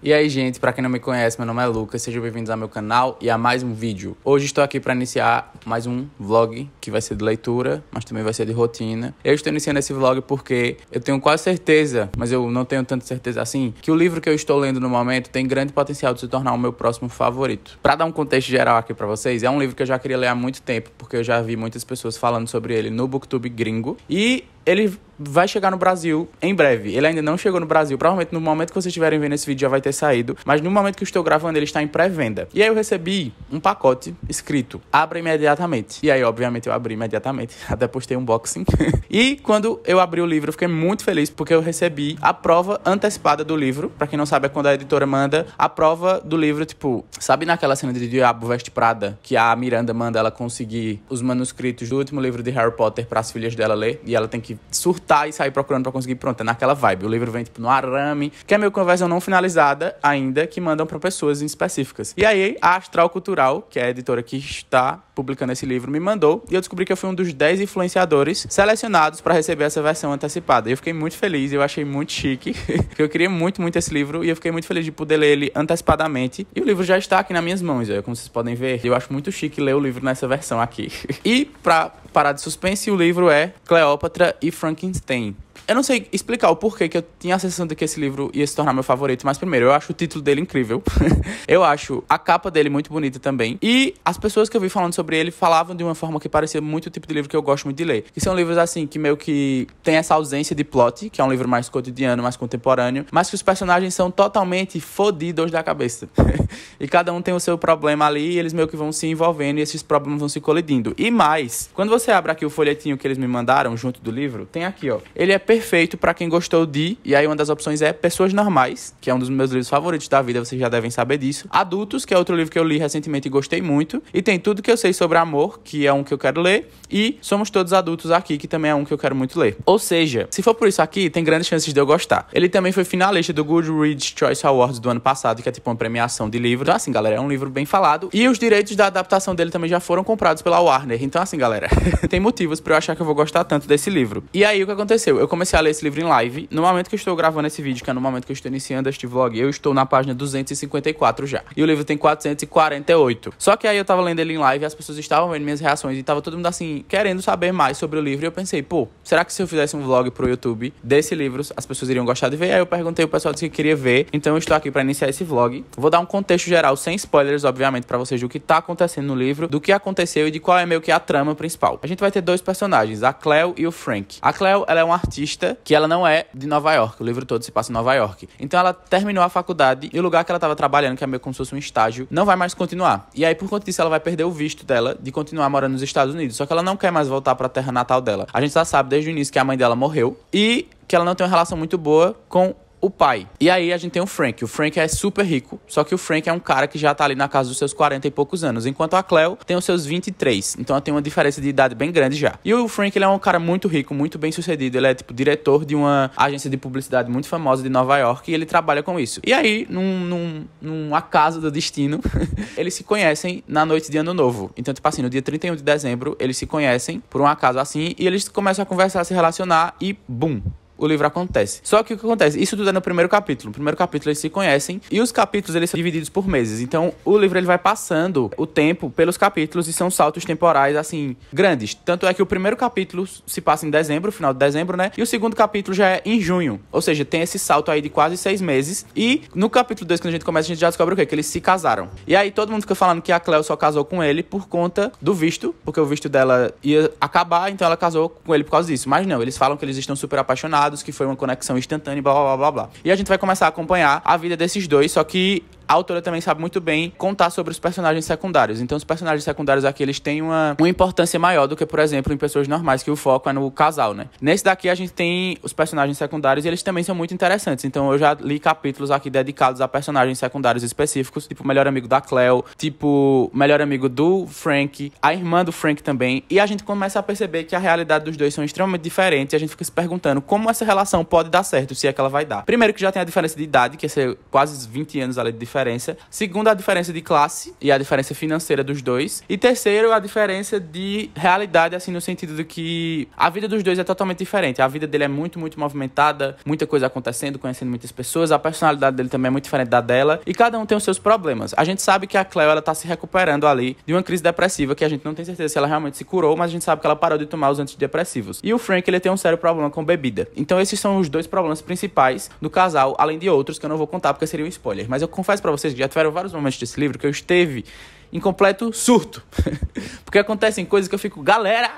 E aí, gente, para quem não me conhece, meu nome é Lucas, sejam bem-vindos ao meu canal e a mais um vídeo. Hoje estou aqui para iniciar mais um vlog que vai ser de leitura, mas também vai ser de rotina. Eu estou iniciando esse vlog porque eu tenho quase certeza, mas eu não tenho tanta certeza assim, que o livro que eu estou lendo no momento tem grande potencial de se tornar o meu próximo favorito. Para dar um contexto geral aqui para vocês, é um livro que eu já queria ler há muito tempo, porque eu já vi muitas pessoas falando sobre ele no Booktube gringo e ele vai chegar no Brasil em breve. Ele ainda não chegou no Brasil. Provavelmente no momento que vocês estiverem vendo esse vídeo já vai ter saído. Mas no momento que eu estou gravando, ele está em pré-venda. E aí eu recebi um pacote escrito: abra imediatamente. E aí, obviamente, eu abri imediatamente. Até postei um unboxing. e quando eu abri o livro, eu fiquei muito feliz porque eu recebi a prova antecipada do livro. Para quem não sabe, é quando a editora manda a prova do livro, tipo, sabe naquela cena de Diabo Veste Prada que a Miranda manda ela conseguir os manuscritos do último livro de Harry Potter para as filhas dela ler e ela tem que surtar e sair procurando para conseguir. Pronto, é naquela vibe. O livro vem, tipo, no arame, que é meio conversão não finalizada ainda, que mandam para pessoas específicas. E aí, a Astral Cultural, que é a editora que está publicando esse livro, me mandou e eu descobri que eu fui um dos 10 influenciadores selecionados para receber essa versão antecipada. Eu fiquei muito feliz, eu achei muito chique, porque eu queria muito, muito esse livro e eu fiquei muito feliz de poder ler ele antecipadamente. E o livro já está aqui nas minhas mãos, é, como vocês podem ver. Eu acho muito chique ler o livro nessa versão aqui. E para parar de suspense, o livro é Cleópatra e Frankenstein. Eu não sei explicar o porquê que eu tinha a sensação de que esse livro ia se tornar meu favorito, mas primeiro, eu acho o título dele incrível. eu acho a capa dele muito bonita também. E as pessoas que eu vi falando sobre ele falavam de uma forma que parecia muito o tipo de livro que eu gosto muito de ler. Que são livros assim, que meio que tem essa ausência de plot, que é um livro mais cotidiano, mais contemporâneo, mas que os personagens são totalmente fodidos da cabeça. e cada um tem o seu problema ali e eles meio que vão se envolvendo e esses problemas vão se colidindo. E mais, quando você abre aqui o folhetinho que eles me mandaram junto do livro, tem aqui, ó. Ele é perfeito perfeito para quem gostou de, e aí uma das opções é Pessoas Normais, que é um dos meus livros favoritos da vida, vocês já devem saber disso. Adultos, que é outro livro que eu li recentemente e gostei muito, e tem Tudo que eu sei sobre amor, que é um que eu quero ler, e Somos todos adultos aqui, que também é um que eu quero muito ler. Ou seja, se for por isso aqui, tem grandes chances de eu gostar. Ele também foi finalista do Goodreads Choice Awards do ano passado, que é tipo uma premiação de livro. Então, assim, galera, é um livro bem falado. E os direitos da adaptação dele também já foram comprados pela Warner. Então, assim, galera, tem motivos para eu achar que eu vou gostar tanto desse livro. E aí, o que aconteceu? Eu comecei comecei a ler esse livro em live. No momento que eu estou gravando esse vídeo, que é no momento que eu estou iniciando este vlog, eu estou na página 254 já. E o livro tem 448. Só que aí eu tava lendo ele em live, e as pessoas estavam vendo minhas reações e tava todo mundo assim, querendo saber mais sobre o livro. E eu pensei, pô, será que se eu fizesse um vlog pro YouTube desse livro, as pessoas iriam gostar de ver? Aí eu perguntei, o pessoal disse que queria ver. Então eu estou aqui para iniciar esse vlog. Vou dar um contexto geral, sem spoilers, obviamente, para vocês do que tá acontecendo no livro, do que aconteceu e de qual é meio que a trama principal. A gente vai ter dois personagens, a Cleo e o Frank. A Cleo, ela é uma artista que ela não é de Nova York. O livro todo se passa em Nova York. Então ela terminou a faculdade e o lugar que ela estava trabalhando, que é meio como se fosse um estágio, não vai mais continuar. E aí, por conta disso, ela vai perder o visto dela de continuar morando nos Estados Unidos. Só que ela não quer mais voltar para a terra natal dela. A gente já sabe desde o início que a mãe dela morreu e que ela não tem uma relação muito boa com o pai. E aí a gente tem o Frank. O Frank é super rico, só que o Frank é um cara que já tá ali na casa dos seus 40 e poucos anos, enquanto a Cleo tem os seus 23. Então ela tem uma diferença de idade bem grande já. E o Frank, ele é um cara muito rico, muito bem sucedido. Ele é, tipo, diretor de uma agência de publicidade muito famosa de Nova York e ele trabalha com isso. E aí, num, num, num acaso do destino, eles se conhecem na noite de Ano Novo. Então, tipo assim, no dia 31 de dezembro, eles se conhecem por um acaso assim e eles começam a conversar, a se relacionar e bum! o livro acontece. Só que o que acontece? Isso tudo é no primeiro capítulo. No primeiro capítulo eles se conhecem e os capítulos eles são divididos por meses. Então o livro ele vai passando o tempo pelos capítulos e são saltos temporais assim grandes. Tanto é que o primeiro capítulo se passa em dezembro, final de dezembro, né? E o segundo capítulo já é em junho. Ou seja, tem esse salto aí de quase seis meses. E no capítulo 2, quando a gente começa, a gente já descobre o quê? Que eles se casaram. E aí todo mundo fica falando que a Cleo só casou com ele por conta do visto, porque o visto dela ia acabar, então ela casou com ele por causa disso. Mas não, eles falam que eles estão super apaixonados dados, que foi uma conexão instantânea, blá blá blá blá. E a gente vai começar a acompanhar a vida desses dois, só que a autora também sabe muito bem contar sobre os personagens secundários. Então, os personagens secundários aqui, eles têm uma, uma importância maior do que, por exemplo, em pessoas normais, que o foco é no casal, né? Nesse daqui, a gente tem os personagens secundários e eles também são muito interessantes. Então, eu já li capítulos aqui dedicados a personagens secundários específicos, tipo o melhor amigo da Cleo, tipo o melhor amigo do Frank, a irmã do Frank também. E a gente começa a perceber que a realidade dos dois são extremamente diferentes e a gente fica se perguntando como essa relação pode dar certo, se é que ela vai dar. Primeiro que já tem a diferença de idade, que é ser quase 20 anos ali de diferença diferença. Segundo, a diferença de classe e a diferença financeira dos dois. E terceiro, a diferença de realidade, assim, no sentido de que a vida dos dois é totalmente diferente. A vida dele é muito, muito movimentada, muita coisa acontecendo, conhecendo muitas pessoas. A personalidade dele também é muito diferente da dela. E cada um tem os seus problemas. A gente sabe que a Cleo, ela tá se recuperando ali de uma crise depressiva que a gente não tem certeza se ela realmente se curou, mas a gente sabe que ela parou de tomar os antidepressivos. E o Frank, ele tem um sério problema com bebida. Então, esses são os dois problemas principais do casal, além de outros que eu não vou contar porque seria um spoiler. Mas eu confesso pra para vocês que já tiveram vários momentos desse livro que eu esteve em completo surto. Porque acontecem coisas que eu fico, galera,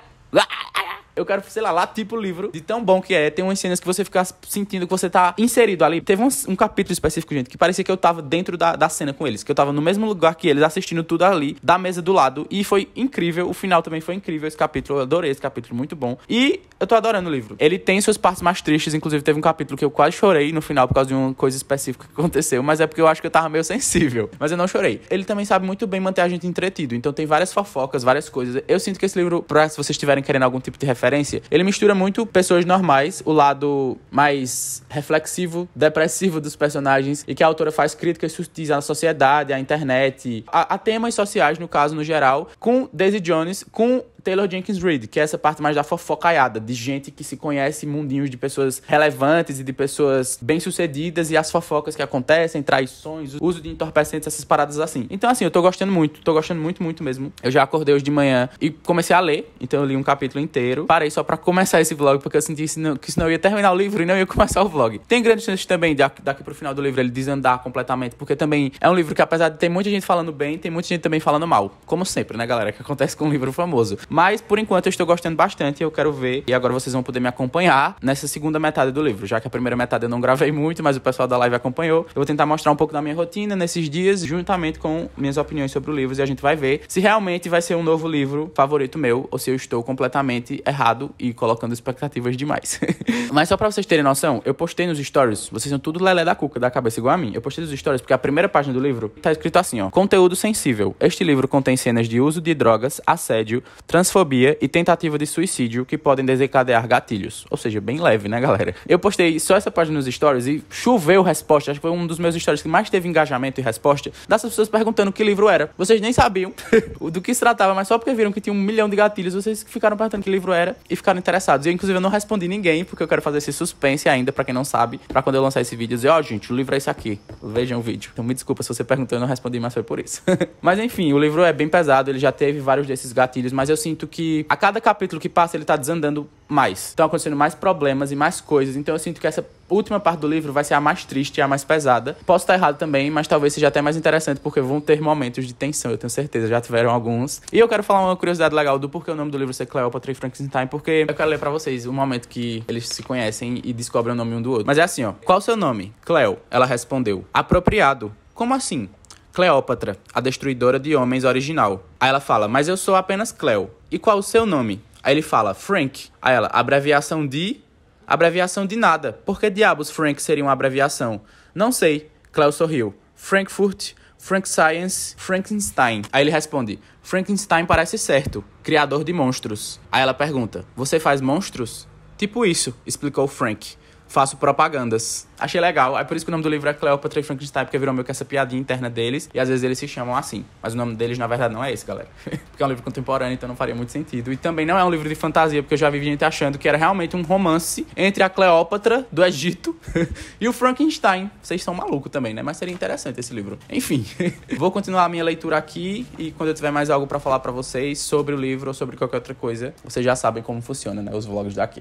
eu quero, sei lá, lá tipo o livro, de tão bom que é. Tem umas cenas que você fica sentindo que você tá inserido ali. Teve um, um capítulo específico, gente, que parecia que eu tava dentro da, da cena com eles, que eu tava no mesmo lugar que eles, assistindo tudo ali, da mesa do lado. E foi incrível. O final também foi incrível esse capítulo. Eu adorei esse capítulo, muito bom. E eu tô adorando o livro. Ele tem suas partes mais tristes, inclusive teve um capítulo que eu quase chorei no final por causa de uma coisa específica que aconteceu, mas é porque eu acho que eu tava meio sensível. Mas eu não chorei. Ele também sabe muito bem manter a gente entretido, então tem várias fofocas, várias coisas. Eu sinto que esse livro, pra se vocês estiverem querendo algum tipo de referência, referência, ele mistura muito pessoas normais, o lado mais reflexivo, depressivo dos personagens, e que a autora faz críticas sutis à sociedade, à internet, a, a temas sociais, no caso, no geral, com Daisy Jones, com Taylor Jenkins Reid, que é essa parte mais da fofocaiada, de gente que se conhece mundinhos de pessoas relevantes e de pessoas bem-sucedidas e as fofocas que acontecem, traições, uso de entorpecentes, essas paradas assim. Então, assim, eu tô gostando muito, tô gostando muito, muito mesmo. Eu já acordei hoje de manhã e comecei a ler, então eu li um capítulo inteiro. Parei só para começar esse vlog, porque eu senti que senão eu ia terminar o livro e não ia começar o vlog. Tem grandes chances também de daqui pro final do livro ele desandar completamente, porque também é um livro que, apesar de ter muita gente falando bem, tem muita gente também falando mal. Como sempre, né, galera? Que acontece com um livro famoso. Mas por enquanto eu estou gostando bastante e eu quero ver. E agora vocês vão poder me acompanhar nessa segunda metade do livro, já que a primeira metade eu não gravei muito, mas o pessoal da live acompanhou. Eu vou tentar mostrar um pouco da minha rotina nesses dias, juntamente com minhas opiniões sobre o livro, e a gente vai ver se realmente vai ser um novo livro favorito meu ou se eu estou completamente errado e colocando expectativas demais. mas só para vocês terem noção, eu postei nos stories, vocês são tudo lelé da cuca, da cabeça igual a mim. Eu postei nos stories porque a primeira página do livro tá escrito assim, ó: Conteúdo sensível. Este livro contém cenas de uso de drogas, assédio, trans transfobia e tentativa de suicídio que podem desencadear gatilhos. Ou seja, bem leve, né, galera? Eu postei só essa página nos stories e choveu resposta. Acho que foi um dos meus stories que mais teve engajamento e resposta das pessoas perguntando que livro era. Vocês nem sabiam do que se tratava, mas só porque viram que tinha um milhão de gatilhos, vocês ficaram perguntando que livro era e ficaram interessados. Eu, inclusive, eu não respondi ninguém porque eu quero fazer esse suspense ainda, para quem não sabe, para quando eu lançar esse vídeo dizer, ó, oh, gente, o livro é esse aqui. Vejam o vídeo. Então me desculpa se você perguntou, eu não respondi, mas foi por isso. mas enfim, o livro é bem pesado, ele já teve vários desses gatilhos, mas eu sinto sinto que a cada capítulo que passa ele tá desandando mais. Estão acontecendo mais problemas e mais coisas. Então eu sinto que essa última parte do livro vai ser a mais triste e a mais pesada. Posso estar errado também, mas talvez seja até mais interessante porque vão ter momentos de tensão, eu tenho certeza, já tiveram alguns. E eu quero falar uma curiosidade legal do porquê o nome do livro ser Cleopatra e Frankenstein, porque eu quero ler para vocês o momento que eles se conhecem e descobrem o nome um do outro. Mas é assim, ó. Qual o seu nome? Cleo. Ela respondeu. Apropriado. Como assim? Cleópatra, a destruidora de homens original. Aí ela fala, mas eu sou apenas Cleo. E qual o seu nome? Aí ele fala, Frank. Aí ela, abreviação de. Abreviação de nada. Por que diabos Frank seria uma abreviação? Não sei. Cleo sorriu. Frankfurt, Frank Science, Frankenstein. Aí ele responde: Frankenstein parece certo, criador de monstros. Aí ela pergunta: Você faz monstros? Tipo isso, explicou Frank faço propagandas. Achei legal. É por isso que o nome do livro é Cleópatra e Frankenstein, porque virou meio que essa piadinha interna deles. E às vezes eles se chamam assim. Mas o nome deles, na verdade, não é esse, galera. porque é um livro contemporâneo, então não faria muito sentido. E também não é um livro de fantasia, porque eu já vi gente achando que era realmente um romance entre a Cleópatra do Egito e o Frankenstein. Vocês são malucos também, né? Mas seria interessante esse livro. Enfim, vou continuar a minha leitura aqui. E quando eu tiver mais algo para falar para vocês sobre o livro ou sobre qualquer outra coisa, vocês já sabem como funciona, né? Os vlogs daqui.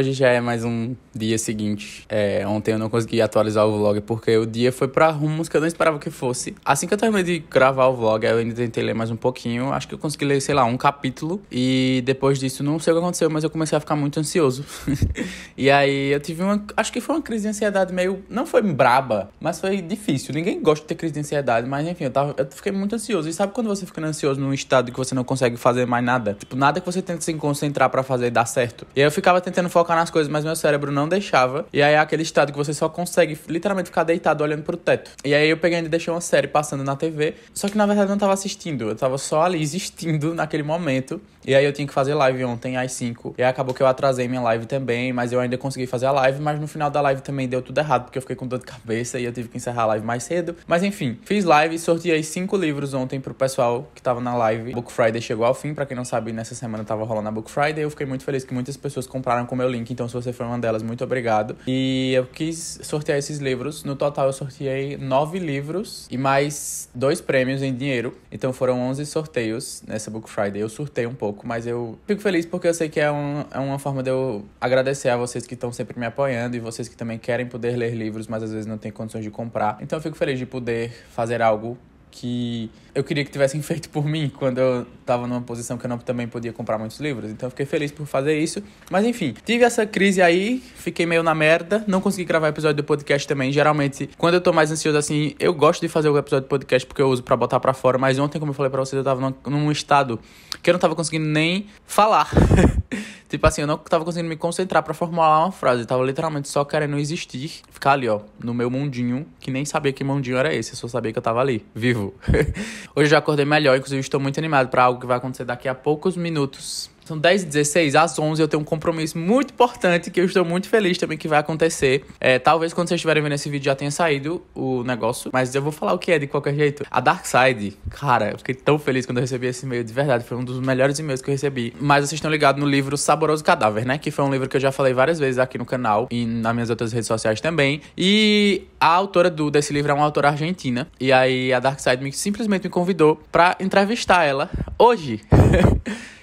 hoje já é mais um dia seguinte. É, ontem eu não consegui atualizar o vlog porque o dia foi pra rumos que eu não esperava que fosse. Assim que eu terminei de gravar o vlog, eu ainda tentei ler mais um pouquinho. Acho que eu consegui ler, sei lá, um capítulo. E depois disso, não sei o que aconteceu, mas eu comecei a ficar muito ansioso. e aí eu tive uma. Acho que foi uma crise de ansiedade meio. Não foi braba, mas foi difícil. Ninguém gosta de ter crise de ansiedade, mas enfim, eu, tava, eu fiquei muito ansioso. E sabe quando você fica ansioso num estado que você não consegue fazer mais nada? Tipo, nada que você tenta se concentrar para fazer dá certo. E aí eu ficava tentando focar nas coisas, mas meu cérebro não não deixava. E aí é aquele estado que você só consegue literalmente ficar deitado olhando pro teto. E aí eu peguei e deixei uma série passando na TV. Só que na verdade eu não tava assistindo, eu tava só ali existindo naquele momento. E aí eu tinha que fazer live ontem às 5. E aí acabou que eu atrasei minha live também, mas eu ainda consegui fazer a live, mas no final da live também deu tudo errado, porque eu fiquei com dor de cabeça e eu tive que encerrar a live mais cedo. Mas enfim, fiz live e sorteei cinco livros ontem pro pessoal que tava na live. Book Friday chegou ao fim, para quem não sabe, nessa semana tava rolando a Book Friday. Eu fiquei muito feliz que muitas pessoas compraram com o meu link, então se você for uma delas, muito obrigado. E eu quis sortear esses livros. No total eu sorteei nove livros e mais dois prêmios em dinheiro. Então foram 11 sorteios nessa Book Friday. Eu surtei um pouco pouco, mas eu fico feliz porque eu sei que é, um, é uma forma de eu agradecer a vocês que estão sempre me apoiando e vocês que também querem poder ler livros, mas às vezes não têm condições de comprar. Então eu fico feliz de poder fazer algo que eu queria que tivessem feito por mim quando eu estava numa posição que eu não também podia comprar muitos livros. Então eu fiquei feliz por fazer isso. Mas enfim, tive essa crise aí, fiquei meio na merda, não consegui gravar episódio do podcast também. Geralmente, quando eu tô mais ansioso assim, eu gosto de fazer o episódio do podcast porque eu uso para botar para fora, mas ontem, como eu falei para vocês, eu tava num estado que eu não tava conseguindo nem falar. tipo assim, eu não tava conseguindo me concentrar para formular uma frase. Eu tava literalmente só querendo existir, ficar ali, ó, no meu mundinho, que nem sabia que mundinho era esse, eu só sabia que eu tava ali, vivo. Hoje eu já acordei melhor, inclusive estou muito animado para algo que vai acontecer daqui a poucos minutos. São 10 e 16 às 11 eu tenho um compromisso muito importante que eu estou muito feliz também que vai acontecer. É, talvez quando vocês estiverem vendo esse vídeo já tenha saído o negócio, mas eu vou falar o que é de qualquer jeito. A Dark Side, cara, eu fiquei tão feliz quando eu recebi esse e-mail, de verdade, foi um dos melhores e-mails que eu recebi. Mas vocês estão ligados no livro Saboroso Cadáver, né? Que foi um livro que eu já falei várias vezes aqui no canal e nas minhas outras redes sociais também. E a autora do, desse livro é uma autora argentina. E aí a Dark Side me, simplesmente me convidou para entrevistar ela hoje.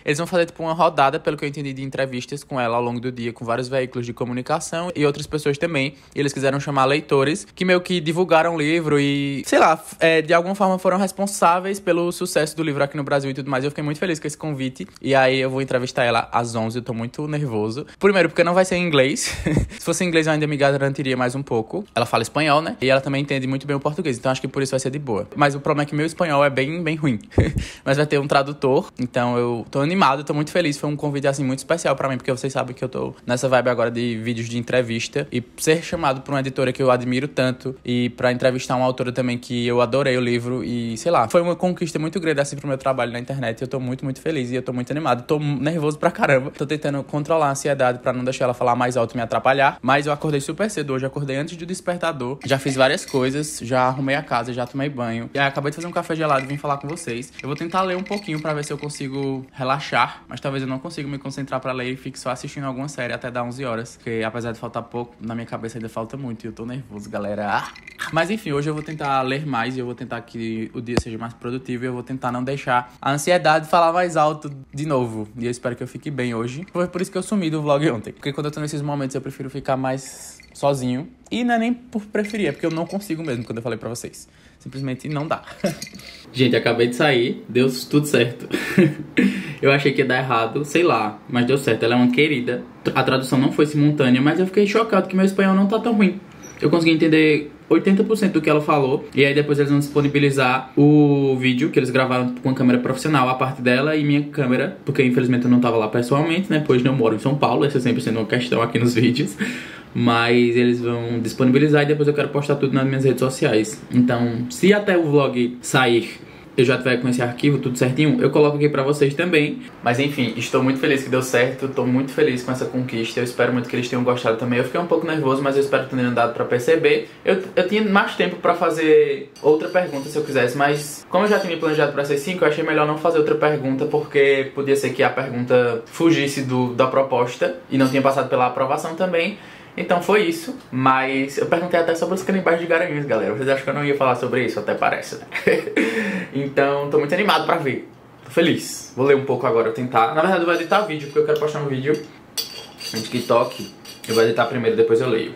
Eles vão fazer tipo uma rodada, pelo que eu entendi, de entrevistas com ela ao longo do dia, com vários veículos de comunicação e outras pessoas também. E eles quiseram chamar leitores que meio que divulgaram o livro e, sei lá, é, de alguma forma foram responsáveis pelo sucesso do livro aqui no Brasil e tudo mais. Eu fiquei muito feliz com esse convite. E aí eu vou entrevistar ela às 11, eu tô muito nervoso. Primeiro, porque não vai ser em inglês. Se fosse em inglês, eu ainda me garantiria mais um pouco. Ela fala espanhol, né? E ela também entende muito bem o português, então acho que por isso vai ser de boa. Mas o problema é que meu espanhol é bem, bem ruim. Mas vai ter um tradutor, então eu tô animado animado, tô muito feliz. Foi um convite assim muito especial para mim, porque vocês sabem que eu tô nessa vibe agora de vídeos de entrevista e ser chamado por uma editora que eu admiro tanto e para entrevistar uma autora também que eu adorei o livro e sei lá, foi uma conquista muito grande assim pro meu trabalho na internet. Eu tô muito, muito feliz e eu tô muito animado. Tô nervoso pra caramba. Tô tentando controlar a ansiedade para não deixar ela falar mais alto e me atrapalhar, mas eu acordei super cedo hoje, acordei antes do despertador. Já fiz várias coisas, já arrumei a casa, já tomei banho. E aí acabei de fazer um café gelado e vim falar com vocês. Eu vou tentar ler um pouquinho para ver se eu consigo relaxar mas talvez eu não consiga me concentrar para ler e fique só assistindo alguma série até dar 11 horas. Porque apesar de faltar pouco, na minha cabeça ainda falta muito e eu tô nervoso, galera. Mas enfim, hoje eu vou tentar ler mais e eu vou tentar que o dia seja mais produtivo e eu vou tentar não deixar a ansiedade falar mais alto de novo. E eu espero que eu fique bem hoje. Foi por isso que eu sumi do vlog ontem. Porque quando eu tô nesses momentos eu prefiro ficar mais sozinho. E não é nem por preferir, é porque eu não consigo mesmo, quando eu falei para vocês. Simplesmente não dá. Gente, acabei de sair, deu tudo certo. eu achei que ia dar errado, sei lá, mas deu certo. Ela é uma querida. A tradução não foi simultânea, mas eu fiquei chocado que meu espanhol não tá tão ruim. Eu consegui entender 80% do que ela falou. E aí depois eles vão disponibilizar o vídeo que eles gravaram com a câmera profissional, a parte dela e minha câmera, porque infelizmente eu não tava lá pessoalmente, né? Pois não moro em São Paulo, essa é sempre sendo uma questão aqui nos vídeos. Mas eles vão disponibilizar e depois eu quero postar tudo nas minhas redes sociais. Então, se até o vlog sair eu já tiver com esse arquivo tudo certinho, eu coloco aqui pra vocês também. Mas enfim, estou muito feliz que deu certo, estou muito feliz com essa conquista, eu espero muito que eles tenham gostado também. Eu fiquei um pouco nervoso, mas eu espero que tenham dado pra perceber. Eu, eu tinha mais tempo pra fazer outra pergunta se eu quisesse, mas como eu já tinha planejado pra essas 5, eu achei melhor não fazer outra pergunta, porque podia ser que a pergunta fugisse do, da proposta e não tinha passado pela aprovação também. Então foi isso, mas eu perguntei até sobre os canibais de Garanhuns, galera. Vocês acham que eu não ia falar sobre isso? Até parece, né? então tô muito animado pra ver. Tô feliz. Vou ler um pouco agora, tentar. Na verdade, eu vou editar vídeo, porque eu quero postar um vídeo no TikTok. Eu vou editar primeiro, depois eu leio.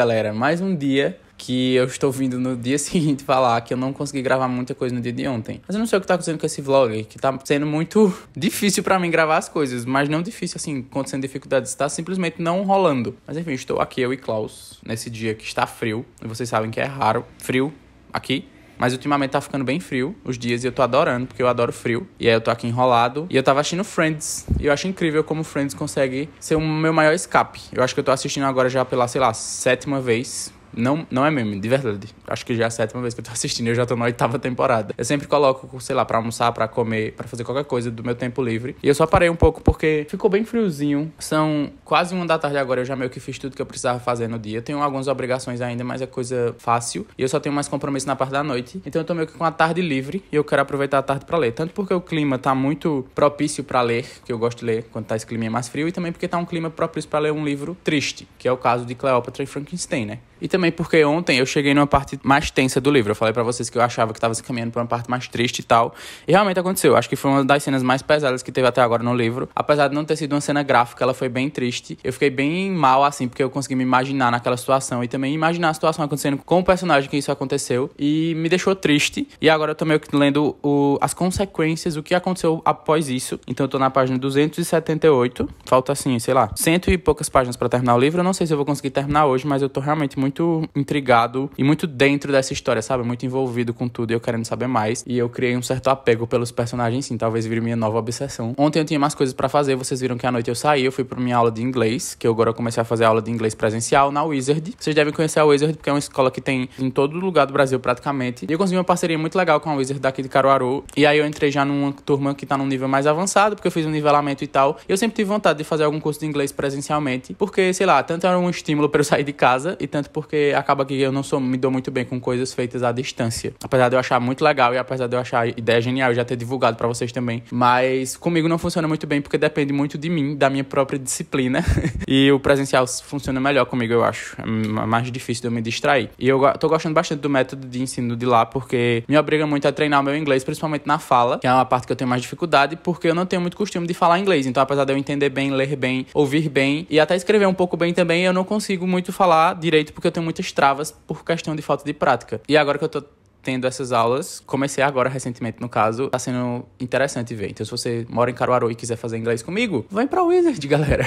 galera, mais um dia que eu estou vindo no dia seguinte falar que eu não consegui gravar muita coisa no dia de ontem. Mas eu não sei o que tá acontecendo com esse vlog, que tá sendo muito difícil para mim gravar as coisas, mas não difícil assim, acontecendo dificuldades, tá simplesmente não rolando. Mas enfim, estou aqui eu e Klaus nesse dia que está frio, e vocês sabem que é raro, frio aqui. Mas ultimamente tá ficando bem frio os dias e eu tô adorando, porque eu adoro frio. E aí eu tô aqui enrolado. E eu tava assistindo Friends. E eu acho incrível como Friends consegue ser o meu maior escape. Eu acho que eu tô assistindo agora já pela, sei lá, sétima vez não, não é meme, de verdade. Acho que já é a sétima vez que eu tô assistindo, eu já tô na oitava temporada. Eu sempre coloco, sei lá, pra almoçar, pra comer, pra fazer qualquer coisa do meu tempo livre. E eu só parei um pouco porque ficou bem friozinho. São quase uma da tarde agora, eu já meio que fiz tudo que eu precisava fazer no dia. Eu tenho algumas obrigações ainda, mas é coisa fácil. E eu só tenho mais compromisso na parte da noite. Então eu tô meio que com a tarde livre e eu quero aproveitar a tarde para ler. Tanto porque o clima tá muito propício para ler, que eu gosto de ler quando tá esse clima mais frio, e também porque tá um clima propício para ler um livro triste, que é o caso de Cleópatra e Frankenstein, né? E também também porque ontem eu cheguei numa parte mais tensa do livro. Eu falei para vocês que eu achava que estava se caminhando para uma parte mais triste e tal. E realmente aconteceu. Acho que foi uma das cenas mais pesadas que teve até agora no livro. Apesar de não ter sido uma cena gráfica, ela foi bem triste. Eu fiquei bem mal, assim, porque eu consegui me imaginar naquela situação e também imaginar a situação acontecendo com o personagem que isso aconteceu. E me deixou triste. E agora eu tô meio que lendo o, as consequências, o que aconteceu após isso. Então eu tô na página 278. Falta, assim, sei lá, cento e poucas páginas para terminar o livro. Eu não sei se eu vou conseguir terminar hoje, mas eu tô realmente muito intrigado e muito dentro dessa história, sabe? Muito envolvido com tudo e eu querendo saber mais. E eu criei um certo apego pelos personagens, sim. Talvez vire minha nova obsessão. Ontem eu tinha mais coisas para fazer. Vocês viram que à noite eu saí, eu fui pra minha aula de inglês, que eu agora comecei a fazer aula de inglês presencial na Wizard. Vocês devem conhecer a Wizard, porque é uma escola que tem em todo lugar do Brasil praticamente. E eu consegui uma parceria muito legal com a Wizard daqui de Caruaru. E aí eu entrei já numa turma que tá num nível mais avançado, porque eu fiz um nivelamento e tal. E eu sempre tive vontade de fazer algum curso de inglês presencialmente, porque, sei lá, tanto era um estímulo para eu sair de casa, e tanto porque acaba que eu não sou, me dou muito bem com coisas feitas à distância. Apesar de eu achar muito legal e apesar de eu achar a ideia genial, eu já ter divulgado para vocês também. Mas comigo não funciona muito bem porque depende muito de mim, da minha própria disciplina. e o presencial funciona melhor comigo, eu acho. É mais difícil de eu me distrair. E eu tô gostando bastante do método de ensino de lá porque me obriga muito a treinar o meu inglês, principalmente na fala, que é uma parte que eu tenho mais dificuldade, porque eu não tenho muito costume de falar inglês. Então, apesar de eu entender bem, ler bem, ouvir bem e até escrever um pouco bem também, eu não consigo muito falar direito porque eu tenho muitas travas por questão de falta de prática. E agora que eu tô tendo essas aulas. Comecei agora recentemente, no caso, tá sendo interessante ver. Então, se você mora em Caruaru e quiser fazer inglês comigo, vem pra Wizard, galera.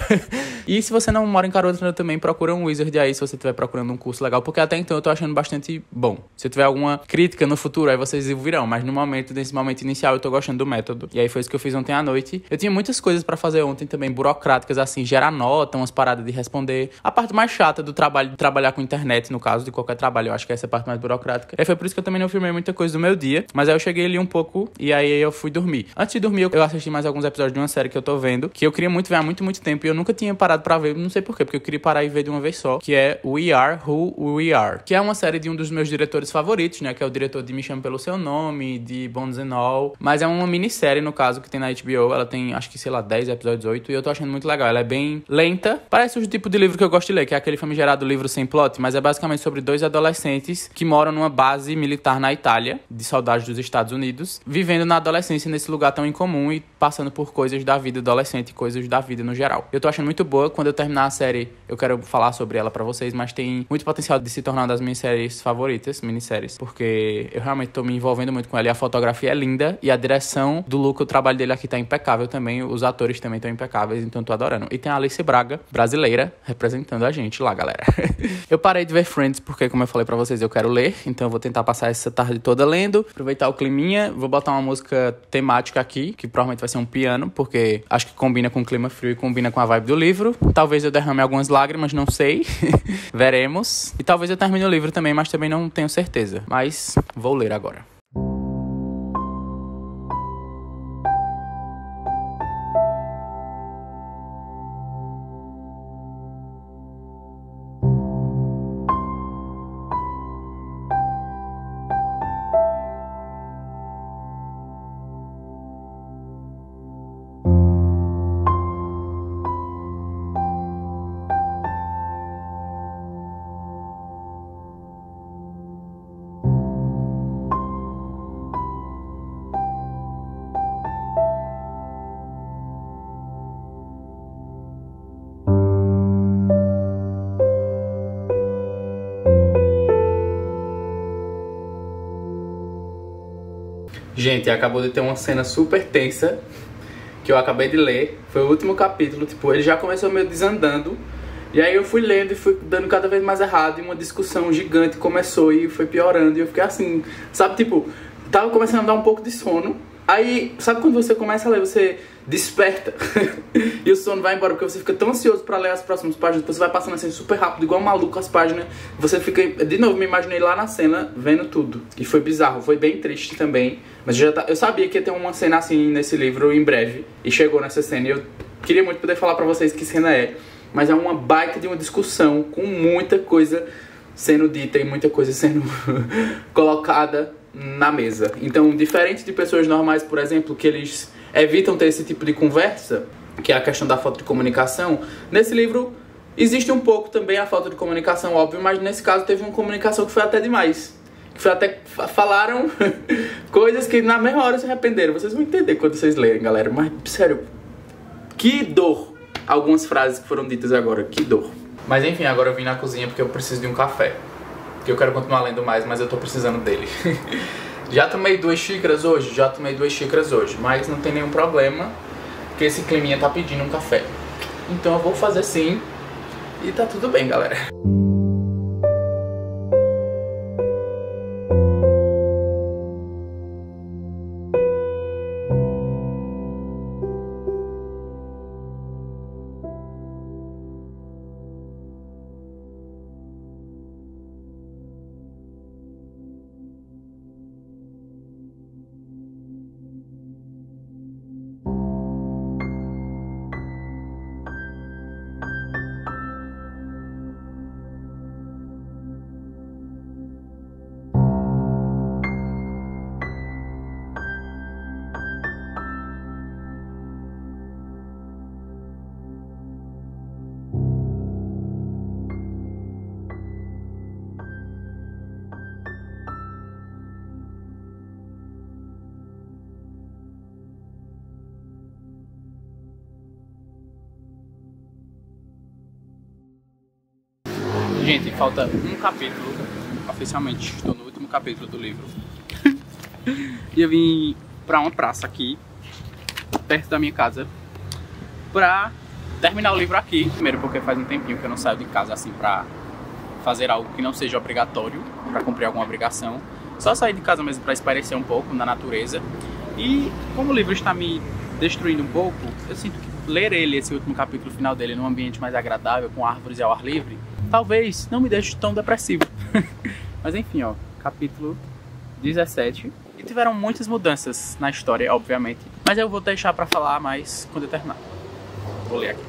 e se você não mora em Caruaru então também, procura um Wizard aí se você estiver procurando um curso legal, porque até então eu tô achando bastante bom. Se tiver alguma crítica no futuro, aí vocês virão, mas no momento, nesse momento inicial, eu tô gostando do método. E aí foi isso que eu fiz ontem à noite. Eu tinha muitas coisas para fazer ontem também, burocráticas, assim, gerar nota, umas paradas de responder. A parte mais chata do trabalho, de trabalhar com internet, no caso, de qualquer trabalho, eu acho que essa é a parte mais burocrática. E foi por isso que eu também eu filmei é muita coisa do meu dia, mas aí eu cheguei ali um pouco e aí eu fui dormir. Antes de dormir, eu assisti mais alguns episódios de uma série que eu tô vendo, que eu queria muito ver há muito, muito tempo e eu nunca tinha parado para ver, não sei porquê, porque eu queria parar e ver de uma vez só, que é We Are Who We Are, que é uma série de um dos meus diretores favoritos, né, que é o diretor de Me Chame Pelo Seu Nome, de Bones and All, mas é uma minissérie, no caso, que tem na HBO, ela tem, acho que, sei lá, 10 episódios, 8, e eu tô achando muito legal, ela é bem lenta, parece o tipo de livro que eu gosto de ler, que é aquele famigerado livro sem plot, mas é basicamente sobre dois adolescentes que moram numa base militar estar na Itália, de saudade dos Estados Unidos, vivendo na adolescência nesse lugar tão incomum e passando por coisas da vida adolescente, coisas da vida no geral. Eu tô achando muito boa. Quando eu terminar a série, eu quero falar sobre ela para vocês, mas tem muito potencial de se tornar uma das minhas séries favoritas, minisséries, porque eu realmente tô me envolvendo muito com ela e a fotografia é linda e a direção do Luca, o trabalho dele aqui tá impecável também, os atores também estão impecáveis, então tô adorando. E tem a Alice Braga, brasileira, representando a gente lá, galera. eu parei de ver Friends porque, como eu falei para vocês, eu quero ler, então eu vou tentar passar esse essa tarde tá toda lendo. Aproveitar o climinha, vou botar uma música temática aqui, que provavelmente vai ser um piano, porque acho que combina com o clima frio e combina com a vibe do livro. Talvez eu derrame algumas lágrimas, não sei. Veremos. E talvez eu termine o livro também, mas também não tenho certeza. Mas vou ler agora. Gente, acabou de ter uma cena super tensa que eu acabei de ler. Foi o último capítulo, tipo, ele já começou meio desandando. E aí eu fui lendo e fui dando cada vez mais errado e uma discussão gigante começou e foi piorando e eu fiquei assim, sabe, tipo, tava começando a dar um pouco de sono. Aí, sabe quando você começa a ler, você desperta e o sono vai embora, porque você fica tão ansioso para ler as próximas páginas, você vai passando assim super rápido, igual um maluco as páginas. Você fica. De novo, me imaginei lá na cena vendo tudo. E foi bizarro, foi bem triste também. Mas eu já tá... eu sabia que ia ter uma cena assim nesse livro em breve, e chegou nessa cena. E eu queria muito poder falar para vocês que cena é, mas é uma baita de uma discussão com muita coisa sendo dita e muita coisa sendo colocada na mesa. Então, diferente de pessoas normais, por exemplo, que eles evitam ter esse tipo de conversa, que é a questão da falta de comunicação, nesse livro existe um pouco também a falta de comunicação, óbvio, mas nesse caso teve uma comunicação que foi até demais. Que foi até falaram coisas que na mesma hora se arrependeram. Vocês vão entender quando vocês lerem, galera. Mas, sério, que dor! Algumas frases que foram ditas agora, que dor. Mas enfim, agora eu vim na cozinha porque eu preciso de um café. Porque eu quero continuar lendo mais, mas eu tô precisando dele. já tomei duas xícaras hoje? Já tomei duas xícaras hoje, mas não tem nenhum problema, porque esse climinha tá pedindo um café. Então eu vou fazer sim, e tá tudo bem, galera. Gente, falta um capítulo. Oficialmente, estou no último capítulo do livro. e eu vim pra uma praça aqui, perto da minha casa, pra terminar o livro aqui. Primeiro, porque faz um tempinho que eu não saio de casa assim pra fazer algo que não seja obrigatório, pra cumprir alguma obrigação. Só sair de casa mesmo pra espairecer um pouco na natureza. E como o livro está me destruindo um pouco, eu sinto que ler ele, esse último capítulo final dele, num ambiente mais agradável, com árvores e ao ar livre, talvez não me deixe tão depressivo. Mas enfim, ó, capítulo 17. E tiveram muitas mudanças na história, obviamente. Mas eu vou deixar para falar mais quando eu terminar. Vou ler aqui.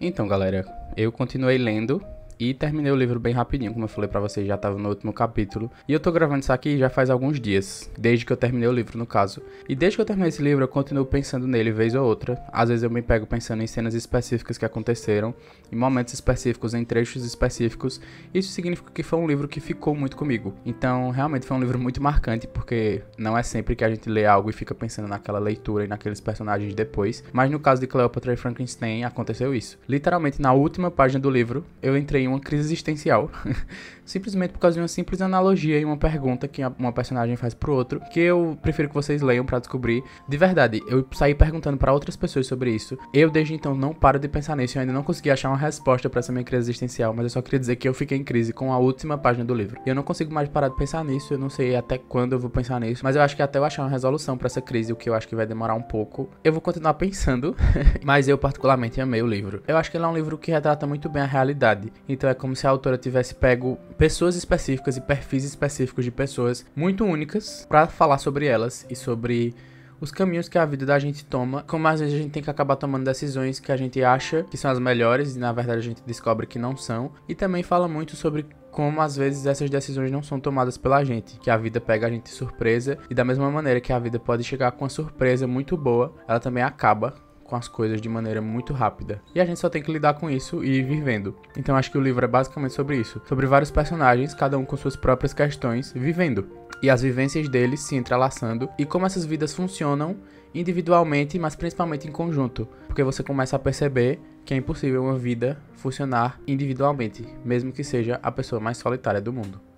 Então, galera, eu continuei lendo e terminei o livro bem rapidinho, como eu falei para vocês, já tava no último capítulo. E eu tô gravando isso aqui já faz alguns dias, desde que eu terminei o livro, no caso. E desde que eu terminei esse livro, eu continuo pensando nele vez ou outra. Às vezes eu me pego pensando em cenas específicas que aconteceram, em momentos específicos, em trechos específicos. Isso significa que foi um livro que ficou muito comigo. Então, realmente foi um livro muito marcante, porque não é sempre que a gente lê algo e fica pensando naquela leitura e naqueles personagens depois. Mas no caso de Cleópatra e Frankenstein, aconteceu isso. Literalmente, na última página do livro, eu entrei em uma crise existencial. Simplesmente por causa de uma simples analogia e uma pergunta que uma personagem faz pro outro, que eu prefiro que vocês leiam para descobrir. De verdade, eu saí perguntando para outras pessoas sobre isso. Eu desde então não paro de pensar nisso, eu ainda não consegui achar uma resposta para essa minha crise existencial, mas eu só queria dizer que eu fiquei em crise com a última página do livro. eu não consigo mais parar de pensar nisso, eu não sei até quando eu vou pensar nisso, mas eu acho que até eu achar uma resolução para essa crise, o que eu acho que vai demorar um pouco, eu vou continuar pensando, mas eu particularmente amei o livro. Eu acho que ele é um livro que retrata muito bem a realidade. E então é como se a autora tivesse pego pessoas específicas e perfis específicos de pessoas muito únicas para falar sobre elas e sobre os caminhos que a vida da gente toma, como às vezes a gente tem que acabar tomando decisões que a gente acha que são as melhores e na verdade a gente descobre que não são, e também fala muito sobre como às vezes essas decisões não são tomadas pela gente, que a vida pega a gente de surpresa e da mesma maneira que a vida pode chegar com uma surpresa muito boa, ela também acaba com as coisas de maneira muito rápida. E a gente só tem que lidar com isso e ir vivendo. Então acho que o livro é basicamente sobre isso, sobre vários personagens, cada um com suas próprias questões, vivendo. E as vivências deles se entrelaçando e como essas vidas funcionam individualmente, mas principalmente em conjunto, porque você começa a perceber que é impossível uma vida funcionar individualmente, mesmo que seja a pessoa mais solitária do mundo.